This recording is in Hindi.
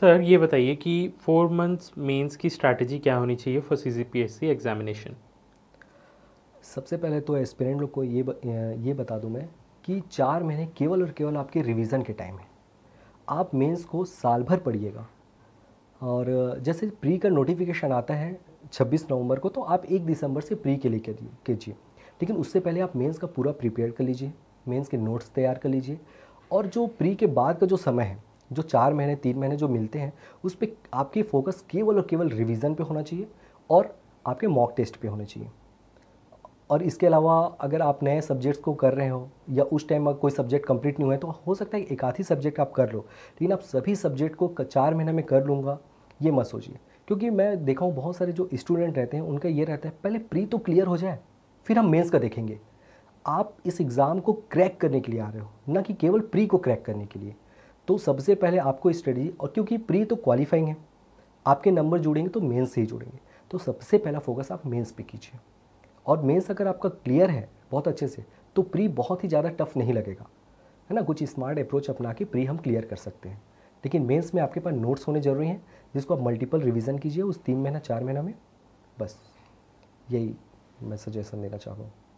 सर ये बताइए कि फोर मंथ्स मेंस की स्ट्रैटेजी क्या होनी चाहिए for C G P S C examination सबसे पहले तो एस्पिरेंट लोग को ये ब, ये बता दूं मैं कि चार महीने केवल और केवल आपके रिवीजन के टाइम है आप मेंस को साल भर पढ़िएगा और जैसे प्री का नोटिफिकेशन आता है 26 नवंबर को तो आप एक दिसंबर से प्री के लिए कीजिए लेकिन उससे पहले आप मेंस का पूरा प्रिपेयर कर लीजिए मेंस के नोट्स तैयार कर लीजिए और जो प्री के बाद का जो समय है जो चार महीने तीन महीने जो मिलते हैं उस पर आपकी फोकस केवल और केवल रिविज़न पर होना चाहिए और आपके मॉक टेस्ट पर होने चाहिए और इसके अलावा अगर आप नए सब्जेक्ट्स को कर रहे हो या उस टाइम अगर कोई सब्जेक्ट कंप्लीट नहीं हुआ है तो हो सकता है एक आध ही सब्जेक्ट आप कर लो लेकिन आप सभी सब्जेक्ट को चार महीने में कर लूँगा ये मत सोचिए क्योंकि मैं देखा हूँ बहुत सारे जो स्टूडेंट रहते हैं उनका ये रहता है पहले प्री तो क्लियर हो जाए फिर हम मेंस का देखेंगे आप इस एग्ज़ाम को क्रैक करने के लिए आ रहे हो ना कि केवल प्री को क्रैक करने के लिए तो सबसे पहले आपको स्ट्रेटजी और क्योंकि प्री तो क्वालिफाइंग है आपके नंबर जुड़ेंगे तो मेंस से ही जुड़ेंगे तो सबसे पहला फोकस आप मेंस पे कीजिए और मेंस अगर आपका क्लियर है बहुत अच्छे से तो प्री बहुत ही ज़्यादा टफ नहीं लगेगा है ना कुछ स्मार्ट अप्रोच अपना के प्री हम क्लियर कर सकते हैं लेकिन मेंस में आपके पास नोट्स होने ज़रूरी हैं जिसको आप मल्टीपल रिवीजन कीजिए उस तीन महीना चार महीना में बस यही मैं सजेशन देना चाहूँगा